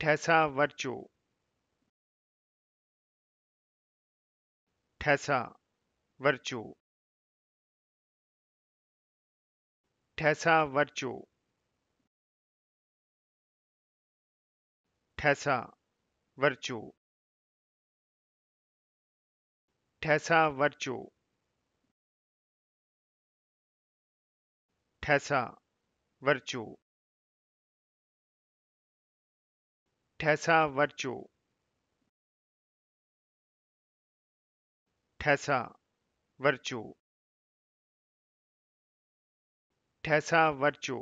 ठैसा वर्चो ठैसा वर्चो ठैसा वर्चो ठैसा वर्चो ठैसा वर्चो ठैसा वर्चो ठेसा वर्चो ठेसा वर्चो ठेसा वर्चो